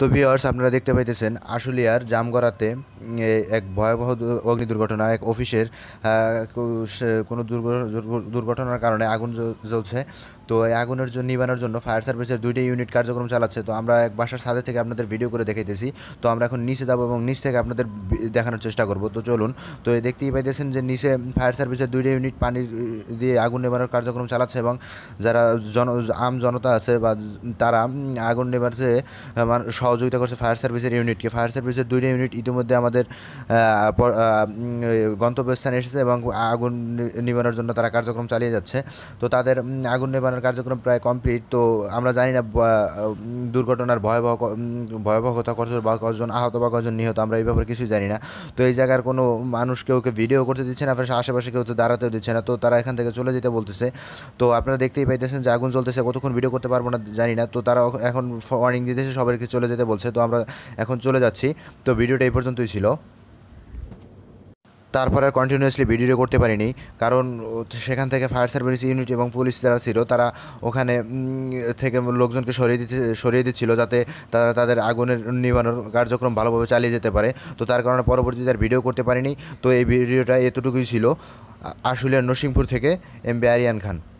তো ভিওয়ার্স আপনারা দেখতে পাইতেছেন আশুলিয়ার জামগড়াতে এক ভয়াবহ অগ্নি দুর্ঘটনা এক অফিসের হ্যাঁ, কোনো দুর্ঘটনার কারণে আগুন জ্বলছে তো এই আগুনের জন্য নিবানোর জন্য ফায়ার সার্ভিসের দুইটা ইউনিট কার্যক্রম চালাচ্ছে তো আমরা এক বাসার সাথে থেকে আপনাদের ভিডিও করে দেখাইতেছি তো আমরা এখন নিচে যাবো এবং নিচ থেকে আপনাদের দেখানোর চেষ্টা করব তো চলুন তো এই দেখতেই পাইতেছেন যে নিচে ফায়ার সার্ভিসের দুইটা ইউনিট পানি দিয়ে আগুন নেবানোর কার্যক্রম চালাচ্ছে এবং যারা জন আম জনতা আছে বা তারা আগুন নেবারতে সহযোগিতা করছে ফায়ার সার্ভিসের ইউনিটকে ফায়ার সার্ভিসের দুইটা ইউনিট ইতিমধ্যে আমাদের গন্তব্যস্থানে এসেছে এবং আগুন নিবানোর জন্য তারা কার্যক্রম চালিয়ে যাচ্ছে তো তাদের আগুন নেবানোর ধরনের কার্যক্রম প্রায় কমপ্লিট তো আমরা জানি না দুর্ঘটনার ভয়াবহ ভয়াবহতা কত বা কজন আহত বা কজন নিহত আমরা এই ব্যাপারে কিছুই জানি না তো এই জায়গার কোনো মানুষ কেউ কেউ ভিডিও করতে দিচ্ছে না আশেপাশে কেউ তো দাঁড়াতেও দিচ্ছে না তো তারা এখান থেকে চলে যেতে বলতেছে তো আপনারা দেখতেই পাইতেছেন যে আগুন চলতেছে কতক্ষণ ভিডিও করতে পারবো না জানি না তো তারা এখন ওয়ার্নিং দিতেছে সবাইকে চলে যেতে বলছে তো আমরা এখন চলে যাচ্ছি তো ভিডিওটা এই পর্যন্তই ছিল তারপর আর কন্টিনিউয়াসলি ভিডিও করতে পারিনি কারণ সেখান থেকে ফায়ার সার্ভিস ইউনিট এবং পুলিশ যারা ছিল তারা ওখানে থেকে লোকজনকে সরিয়ে দিতে সরিয়ে দিচ্ছিল যাতে তারা তাদের আগুনের নিবানোর কার্যক্রম ভালোভাবে চালিয়ে যেতে পারে তো তার কারণে পরবর্তীতে আর ভিডিও করতে পারিনি তো এই ভিডিওটা এতটুকুই ছিল আশুলিয়ার নরসিংপুর থেকে এম বি আরিয়ান খান